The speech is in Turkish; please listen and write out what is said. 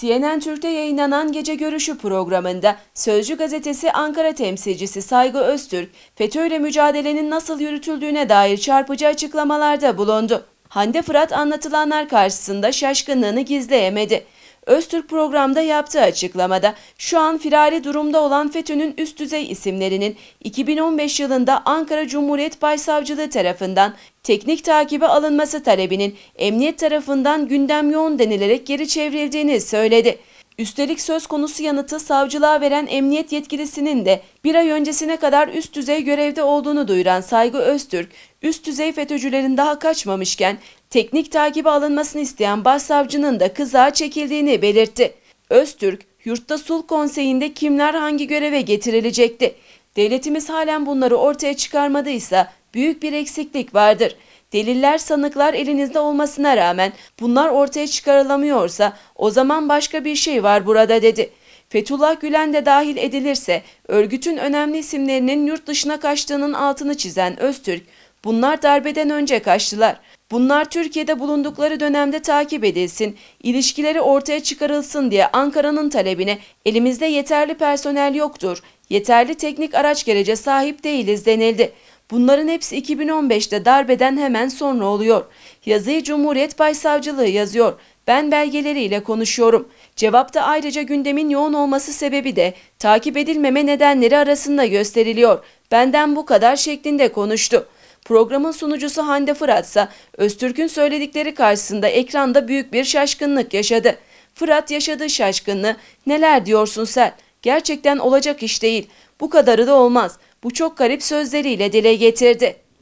CNN Türk'te yayınlanan Gece Görüşü programında Sözcü gazetesi Ankara temsilcisi Saygı Öztürk, FETÖ'yle mücadelenin nasıl yürütüldüğüne dair çarpıcı açıklamalarda bulundu. Hande Fırat anlatılanlar karşısında şaşkınlığını gizleyemedi. Öztürk programda yaptığı açıklamada şu an firari durumda olan FETÖ'nün üst düzey isimlerinin 2015 yılında Ankara Cumhuriyet Başsavcılığı tarafından teknik takibe alınması talebinin emniyet tarafından gündem yoğun denilerek geri çevrildiğini söyledi. Üstelik söz konusu yanıtı savcılığa veren emniyet yetkilisinin de bir ay öncesine kadar üst düzey görevde olduğunu duyuran Saygı Öztürk, üst düzey FETÖ'cülerin daha kaçmamışken teknik takibi alınmasını isteyen başsavcının da kızağa çekildiğini belirtti. Öztürk, yurtta sulh konseyinde kimler hangi göreve getirilecekti? Devletimiz halen bunları ortaya çıkarmadıysa büyük bir eksiklik vardır.'' deliller sanıklar elinizde olmasına rağmen bunlar ortaya çıkarılamıyorsa o zaman başka bir şey var burada dedi. Fethullah Gülen de dahil edilirse örgütün önemli isimlerinin yurt dışına kaçtığının altını çizen Öztürk, bunlar darbeden önce kaçtılar. Bunlar Türkiye'de bulundukları dönemde takip edilsin, ilişkileri ortaya çıkarılsın diye Ankara'nın talebine elimizde yeterli personel yoktur, yeterli teknik araç gerece sahip değiliz denildi. Bunların hepsi 2015'te darbeden hemen sonra oluyor. Yazıyı Cumhuriyet Başsavcılığı yazıyor. Ben belgeleriyle konuşuyorum. Cevapta ayrıca gündemin yoğun olması sebebi de takip edilmeme nedenleri arasında gösteriliyor. Benden bu kadar şeklinde konuştu. Programın sunucusu Hande Fırat ise Öztürk'ün söyledikleri karşısında ekranda büyük bir şaşkınlık yaşadı. Fırat yaşadığı şaşkınlığı neler diyorsun sen? Gerçekten olacak iş değil. Bu kadarı da olmaz. Bu çok garip sözleriyle dile getirdi.